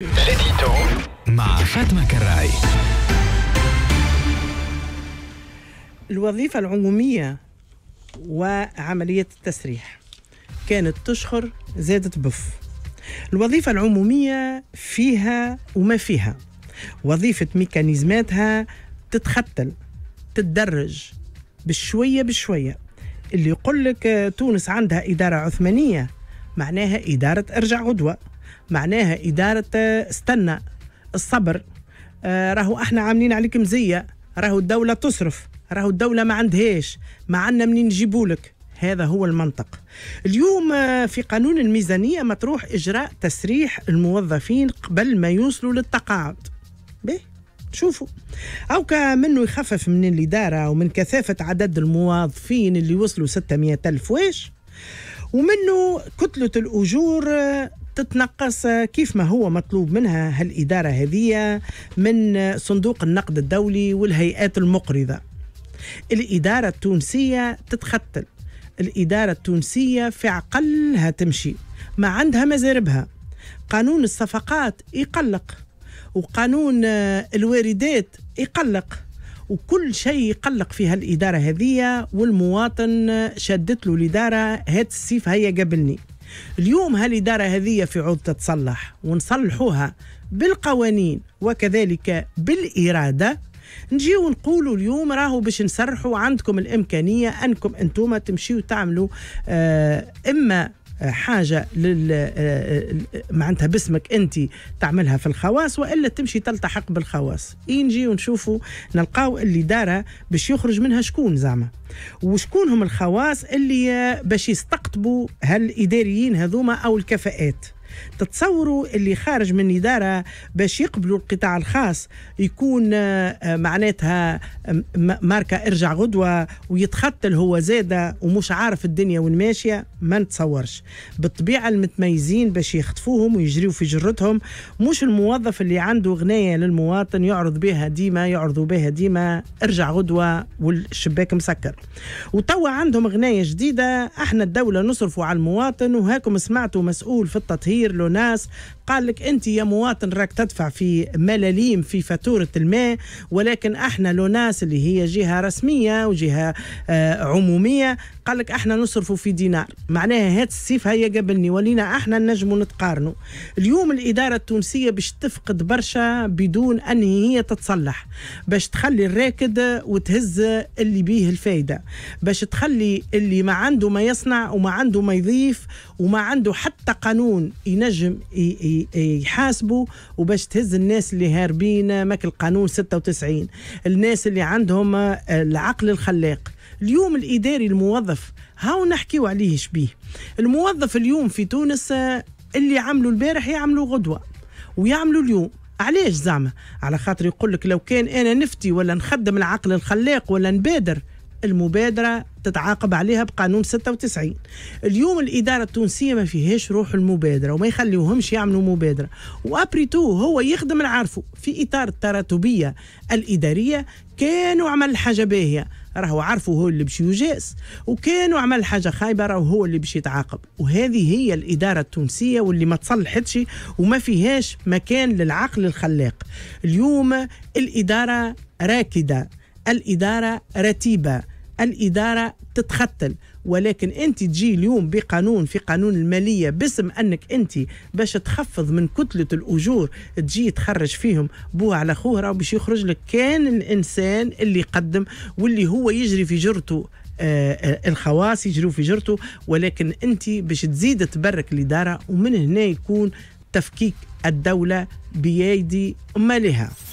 l'édito مع فاطمة كراي الوظيفة العمومية وعملية التسريح كانت تشخر زادت بف الوظيفة العمومية فيها وما فيها وظيفة ميكانيزماتها تتختل تتدرج بشوية بشوية اللي يقول لك تونس عندها إدارة عثمانية معناها إدارة أرجع غدوة معناها إدارة آه، استنى الصبر آه، راهو احنا عاملين عليك مزية راهو الدولة تصرف راهو الدولة ما عندهاش ما عندنا منين نجيبولك هذا هو المنطق اليوم آه، في قانون الميزانية مطروح إجراء تسريح الموظفين قبل ما يوصلوا للتقاعد به شوفوا أو كمنه يخفف من الإدارة ومن كثافة عدد الموظفين اللي وصلوا 600 ألف واش ومنه كتلة الأجور تتنقص كيف ما هو مطلوب منها هالإدارة هذه من صندوق النقد الدولي والهيئات المقرضة الإدارة التونسية تتختل الإدارة التونسية في عقلها تمشي ما عندها مزاربها قانون الصفقات يقلق وقانون الواردات يقلق وكل شيء يقلق في هالإدارة هذه والمواطن شدت له الإدارة هات السيف هيا قابلني اليوم هالإدارة هذه في عود تتصلح ونصلحوها بالقوانين وكذلك بالإرادة نجي ونقولوا اليوم راهو باش نسرحوا عندكم الإمكانية أنكم أنتم تمشيوا تعملوا آه إما حاجه لل آه، آه، معناتها باسمك انت تعملها في الخواص والا تمشي تلتحق بالخواص ينجي إيه ونشوفوا نلقاو اللي دارها باش يخرج منها شكون زعما وشكون هم الخواص اللي آه، باش يستقطبوا هالاداريين هذوما او الكفاءات تتصوروا اللي خارج من إدارة باش يقبلوا القطاع الخاص يكون آه، معناتها ماركة ارجع غدوة ويتخطل هو زادة ومش عارف الدنيا وين ماشية ما نتصورش بالطبيعة المتميزين باش يخطفوهم ويجريوا في جرتهم مش الموظف اللي عنده غناية للمواطن يعرض بها ديما يعرضوا بها ديما ارجع غدوة والشباك مسكر وتوا عندهم غناية جديدة احنا الدولة نصرفوا على المواطن وهاكم سمعتوا مسؤول في التطهير يدير له ناس قال لك انت يا مواطن راك تدفع في ملاليم في فاتوره الماء ولكن احنا لوناس اللي هي جهه رسميه وجهه آه، عموميه قال لك احنا نصرفوا في دينار معناها هات السيف هيا قبلني ولينا احنا نجموا نتقارنوا اليوم الاداره التونسيه باش تفقد برشا بدون ان هي تتصلح باش تخلي الراكد وتهز اللي بيه الفايده باش تخلي اللي ما عنده ما يصنع وما عنده ما يضيف وما عنده حتى قانون ينجم يحاسبوا وباش تهز الناس اللي هاربين ماك قانون 96 الناس اللي عندهم آه، العقل الخلاق اليوم الاداري الموظف هاو نحكيو عليه شبيه الموظف اليوم في تونس آه، اللي عملوا البارح يعملوا غدوه ويعملوا اليوم علاش زعما على خاطر يقول لك لو كان انا نفتي ولا نخدم العقل الخلاق ولا نبادر المبادرة تتعاقب عليها بقانون 96 اليوم الإدارة التونسية ما فيهاش روح المبادرة وما يخليوهمش يعملوا مبادرة وأبريتو هو يخدم العارفه في إطار التراتبية الإدارية كانوا عمل حاجة باهية راهو عارفه هو اللي باش يجاس وكانوا عمل حاجة خايبة راهو هو اللي باش يتعاقب وهذه هي الإدارة التونسية واللي ما تصلحتش وما فيهاش مكان للعقل الخلاق اليوم الإدارة راكدة الإدارة رتيبة الإدارة تتختل ولكن أنت تجي اليوم بقانون في قانون المالية باسم أنك أنت باش تخفض من كتلة الأجور تجي تخرج فيهم بوه على خوه راه باش يخرج لك كان الإنسان اللي يقدم واللي هو يجري في جرته آه، آه، الخواص يجروا في جرته ولكن انت باش تزيد تبرك الاداره ومن هنا يكون تفكيك الدوله بيد مالها